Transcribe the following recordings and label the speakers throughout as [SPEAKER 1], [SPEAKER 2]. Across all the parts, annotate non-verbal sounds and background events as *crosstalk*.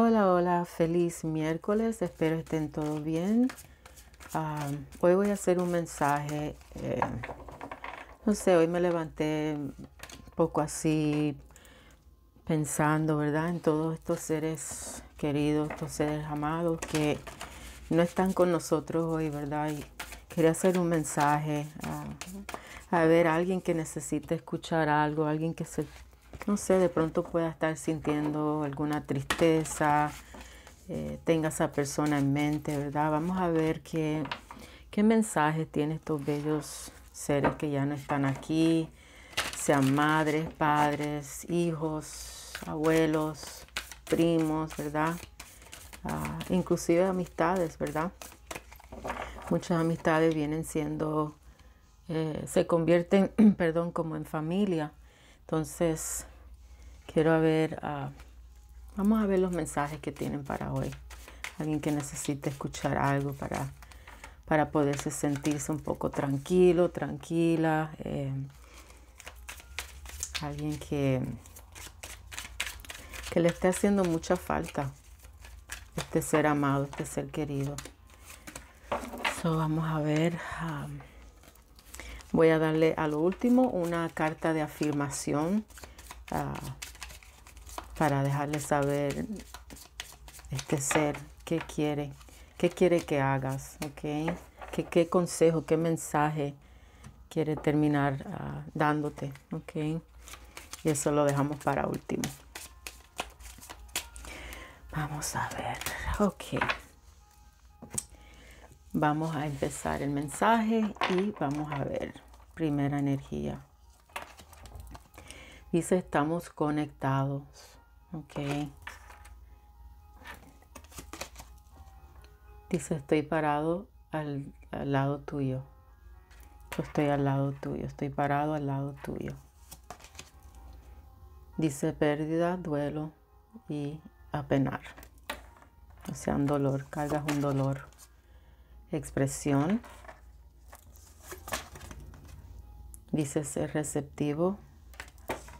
[SPEAKER 1] Hola, hola, feliz miércoles, espero estén todos bien. Ah, hoy voy a hacer un mensaje, eh, no sé, hoy me levanté un poco así pensando, ¿verdad? En todos estos seres queridos, estos seres amados que no están con nosotros hoy, ¿verdad? Y quería hacer un mensaje a, ah, a ver a alguien que necesite escuchar algo, alguien que se no sé, de pronto pueda estar sintiendo alguna tristeza, eh, tenga esa persona en mente, ¿verdad? Vamos a ver qué, qué mensaje tienen estos bellos seres que ya no están aquí, sean madres, padres, hijos, abuelos, primos, ¿verdad? Ah, inclusive amistades, ¿verdad? Muchas amistades vienen siendo, eh, se convierten, *clears throat* perdón, como en familia. Entonces, quiero ver, ah, vamos a ver los mensajes que tienen para hoy. Alguien que necesite escuchar algo para, para poderse sentirse un poco tranquilo, tranquila. Eh, alguien que, que le esté haciendo mucha falta este ser amado, este ser querido. Eso vamos a ver. Ah, Voy a darle a lo último una carta de afirmación ah, para dejarle saber este ser qué quiere, qué quiere que hagas, ¿ok? ¿Qué, consejo, qué mensaje quiere terminar ah, dándote, ¿ok? Y eso lo dejamos para último. Vamos a ver, ok. Vamos a empezar el mensaje y vamos a ver. Primera energía. Dice estamos conectados. Ok. Dice estoy parado al, al lado tuyo. Yo estoy al lado tuyo. Estoy parado al lado tuyo. Dice pérdida, duelo y apenar. O sea, un dolor. Cargas un dolor expresión. Dice ser receptivo,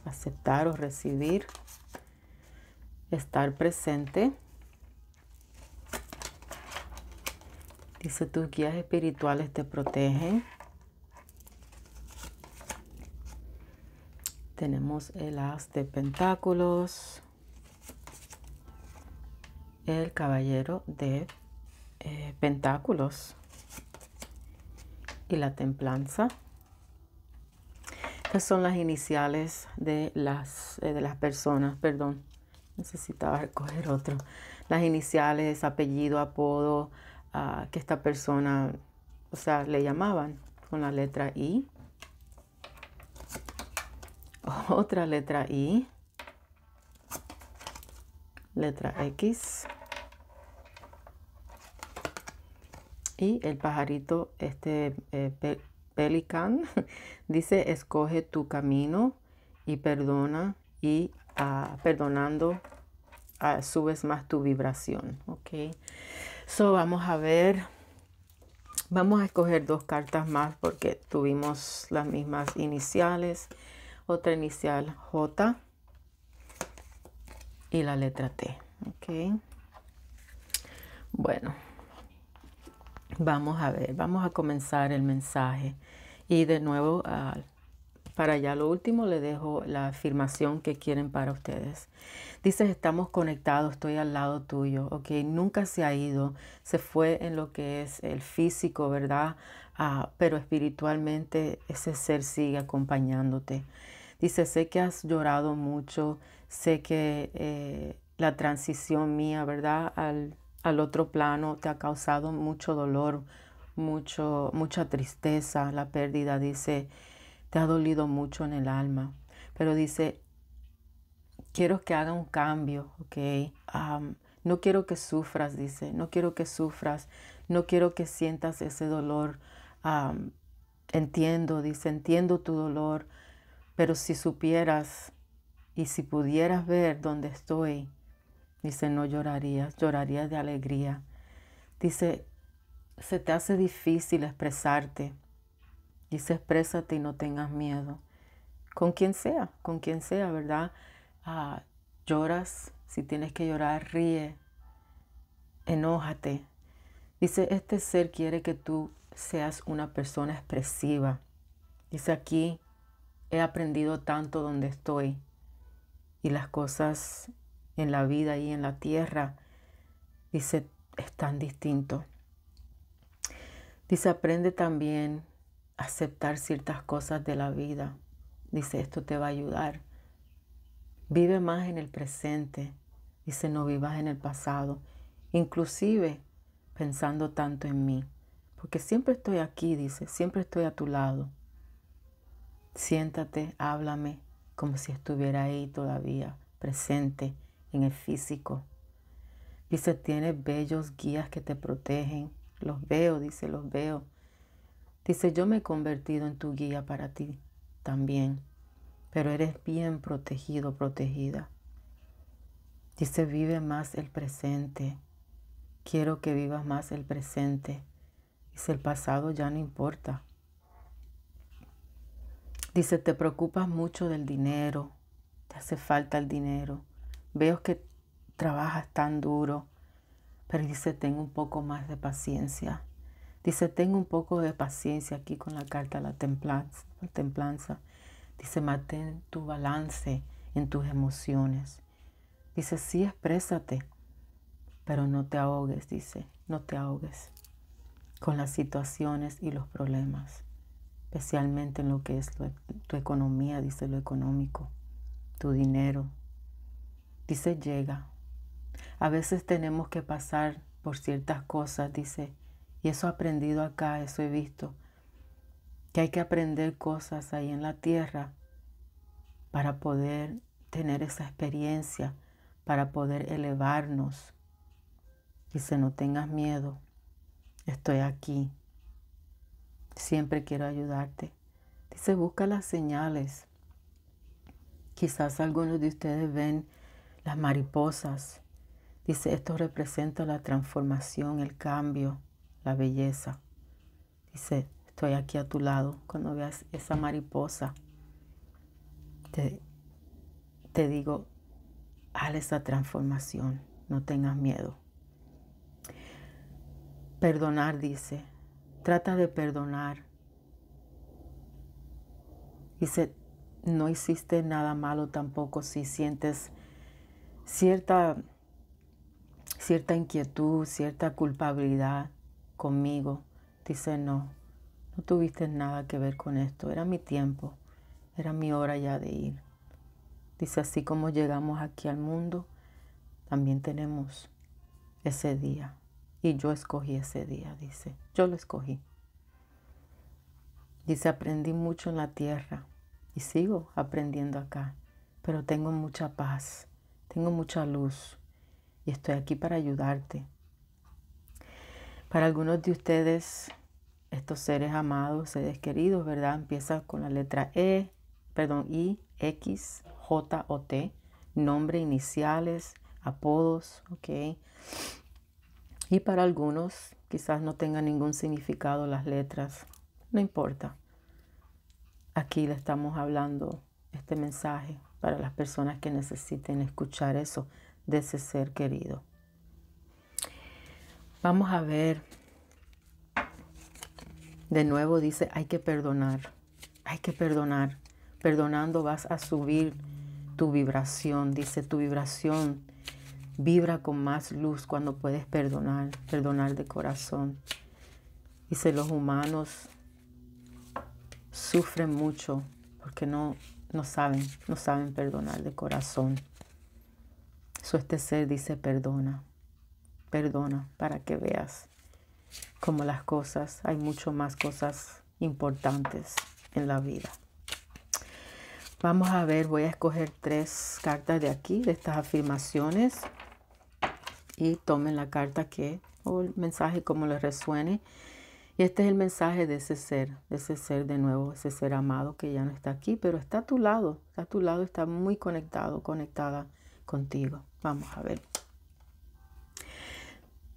[SPEAKER 1] aceptar o recibir, estar presente. Dice tus guías espirituales te protegen. Tenemos el as de pentáculos, el caballero de eh, pentáculos y la templanza, que son las iniciales de las, eh, de las personas, perdón, necesitaba recoger otro, las iniciales, apellido, apodo, ah, que esta persona, o sea, le llamaban con la letra I, *laughs* otra letra I, letra X, Y el pajarito, este eh, pelican, *laughs* dice, escoge tu camino y perdona y ah, perdonando ah, subes más tu vibración. Ok, so vamos a ver. Vamos a escoger dos cartas más porque tuvimos las mismas iniciales. Otra inicial J y la letra T. Ok. Bueno. Vamos a ver, vamos a comenzar el mensaje. Y de nuevo, ah, para ya lo último, le dejo la afirmación que quieren para ustedes. Dice estamos conectados, estoy al lado tuyo, ¿ok? Nunca se ha ido, se fue en lo que es el físico, ¿verdad? Ah, pero espiritualmente ese ser sigue acompañándote. Dice, sé que has llorado mucho, sé que eh, la transición mía, ¿verdad? Al al otro plano, te ha causado mucho dolor, mucho, mucha tristeza, la pérdida, dice, te ha dolido mucho en el alma, pero dice, quiero que haga un cambio, ¿ok? no quiero que sufras, dice, no quiero que sufras, no quiero que sientas ese dolor. entiendo, dice, entiendo tu dolor, pero si supieras y si pudieras ver dónde estoy, Dice, no llorarías, llorarías de alegría. Dice, se te hace difícil expresarte. Dice, exprésate y no tengas miedo. Con quien sea, con quien sea, ¿verdad? Ah, lloras, si tienes que llorar, ríe, enójate. Dice, este ser quiere que tú seas una persona expresiva. Dice, aquí he aprendido tanto donde estoy y las cosas en la vida y en la tierra, dice, es tan distinto. Dice, aprende también a aceptar ciertas cosas de la vida. Dice, esto te va a ayudar. Vive más en el presente. Dice, no vivas en el pasado. Inclusive pensando tanto en mí. Porque siempre estoy aquí, dice, siempre estoy a tu lado. Siéntate, háblame como si estuviera ahí todavía, presente en el físico. Dice, tienes bellos guías que te protegen. Los veo, dice, los veo. Dice, yo me he convertido en tu guía para ti también, pero eres bien protegido, protegida. Dice, vive más el presente. Quiero que vivas más el presente. Dice, el pasado ya no importa. Dice, te preocupas mucho del dinero. Te hace falta el dinero. Veo que trabajas tan duro, pero dice, tengo un poco más de paciencia. Dice, tengo un poco de paciencia aquí con la carta la templanza. La templanza. Dice, mantén tu balance en tus emociones. Dice, sí, exprésate, pero no te ahogues, dice, no te ahogues con las situaciones y los problemas, especialmente en lo que es e, tu economía, dice lo económico, tu dinero, dice llega. A veces tenemos que pasar por ciertas cosas, dice, y eso he aprendido acá, eso he visto, que hay que aprender cosas ahí en la tierra para poder tener esa experiencia, para poder elevarnos. Dice, no tengas miedo, estoy aquí, siempre quiero ayudarte. Dice, busca las señales. Quizás algunos de ustedes ven las mariposas. Dice, esto representa la transformación, el cambio, la belleza. Dice, estoy aquí a tu lado. Cuando veas esa mariposa, te, te digo, haz esa transformación, no tengas miedo. Perdonar, dice, trata de perdonar. Dice, no hiciste nada malo tampoco si sientes cierta, inquietud, cierta culpabilidad conmigo. Dice, no, no tuviste nada que ver con esto, era mi tiempo, era mi hora ya de ir. Dice, así como llegamos aquí al mundo, también tenemos ese día. Y yo escogí ese día, dice, yo lo escogí. Dice, aprendí mucho en la tierra y sigo aprendiendo acá, pero tengo mucha paz tengo mucha luz y estoy aquí para ayudarte. Para algunos de ustedes, estos seres amados, seres queridos, ¿verdad? Empieza con la letra E, perdón, I, X, J o T, nombre, iniciales, apodos, ¿ok? Y para algunos quizás no tengan ningún significado las letras, no importa. Aquí le estamos hablando este mensaje, para las personas que necesiten escuchar eso de ese ser querido. Vamos a ver. De nuevo dice, hay que perdonar, hay que perdonar. Perdonando vas a subir tu vibración, dice tu vibración. Vibra con más luz cuando puedes perdonar, perdonar de corazón. Dice, los humanos sufren mucho porque no no saben, no saben perdonar de corazón. su este ser dice perdona, perdona para que veas como las cosas, hay mucho más cosas importantes en la vida. Vamos a ver, voy a escoger tres cartas de aquí, de estas afirmaciones. Y tomen la carta que, o el mensaje como les resuene. Y este es el mensaje de ese ser, de ese ser de nuevo, ese ser amado que ya no está aquí, pero está a tu lado, está a tu lado, está muy conectado, conectada contigo. Vamos a ver.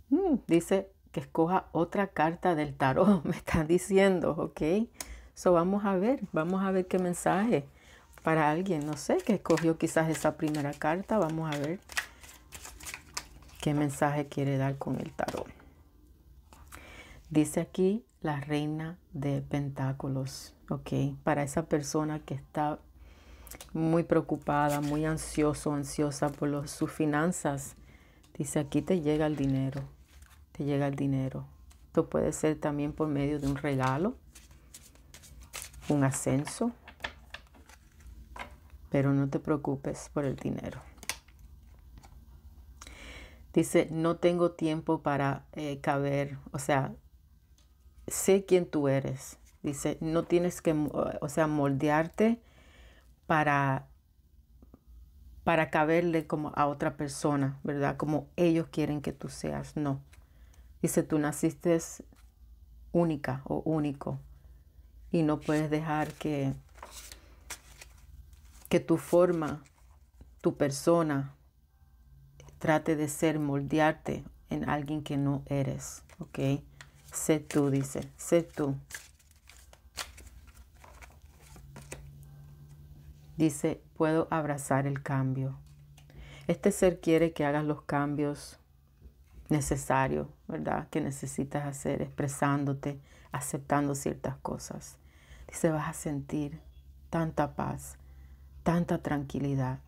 [SPEAKER 1] Mm, dice que escoja otra carta del tarot, *laughs* me están diciendo, ¿ok? So vamos a ver, vamos a ver qué mensaje para alguien, no sé, que escogió quizás esa primera carta, vamos a ver qué mensaje quiere dar con el tarot. Dice aquí la reina de pentáculos, ¿ok? Para esa persona que está muy preocupada, muy ansioso, ansiosa por sus finanzas, dice aquí te llega el dinero, te llega el dinero. Esto puede ser también por medio de un regalo, un ascenso, pero no te preocupes por el dinero. Dice, no tengo tiempo para eh, caber, o sea, sé quién tú eres. Dice, no tienes que, o sea, moldearte para, para caberle como a otra persona, ¿verdad? Como ellos quieren que tú seas, no. Dice, tú naciste única o único y no puedes dejar que, que tu forma, tu persona, trate de ser, moldearte en alguien que no eres, ¿ok? Sé tú, dice, sé tú. Dice, puedo abrazar el cambio. Este ser quiere que hagas los cambios necesarios, ¿verdad? Que necesitas hacer, expresándote, aceptando ciertas cosas. Dice, vas a sentir tanta paz, tanta tranquilidad.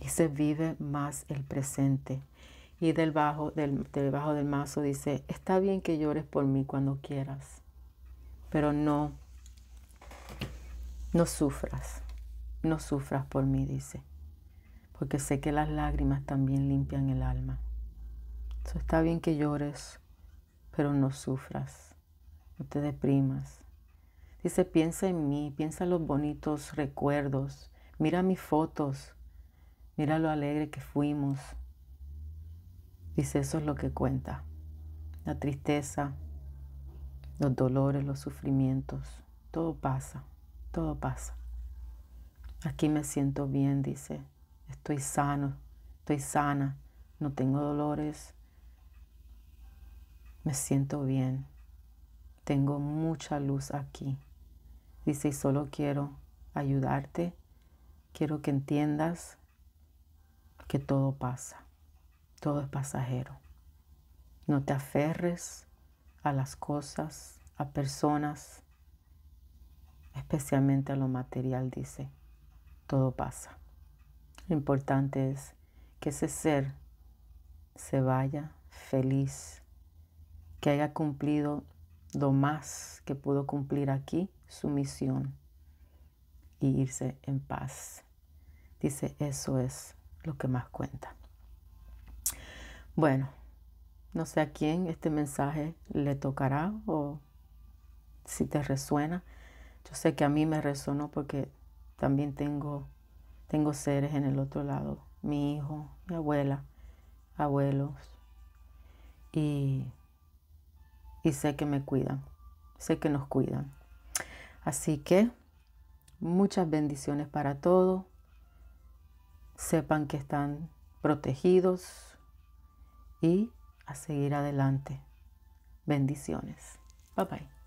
[SPEAKER 1] y se vive más el presente y debajo del, debajo del mazo dice, está bien que llores por mí cuando quieras, pero no, no sufras, no sufras por mí, dice, porque sé que las lágrimas también limpian el alma. está bien que llores, pero no sufras, no te deprimas. Dice, piensa en mí, piensa en los bonitos recuerdos, mira mis fotos, mira lo alegre que fuimos, Dice, eso es lo que cuenta. La tristeza, los dolores, los sufrimientos, todo pasa, todo pasa. Aquí me siento bien, dice. Estoy sano, estoy sana, no tengo dolores. Me siento bien. Tengo mucha luz aquí. Dice, y solo quiero ayudarte. Quiero que entiendas que todo pasa todo es pasajero. No te aferres a las cosas, a personas, especialmente a lo material, dice. Todo pasa. Lo importante es que ese ser se vaya feliz, que haya cumplido lo más que pudo cumplir aquí, su misión, y irse en paz. Dice, eso es lo que más cuenta. Bueno, no sé a quién este mensaje le tocará o si te resuena. Yo sé que a mí me resonó porque también tengo, tengo seres en el otro lado, mi hijo, mi abuela, abuelos. Y, y sé que me cuidan, sé que nos cuidan. Así que muchas bendiciones para todos. Sepan que están protegidos, y a seguir adelante. Bendiciones. Bye bye.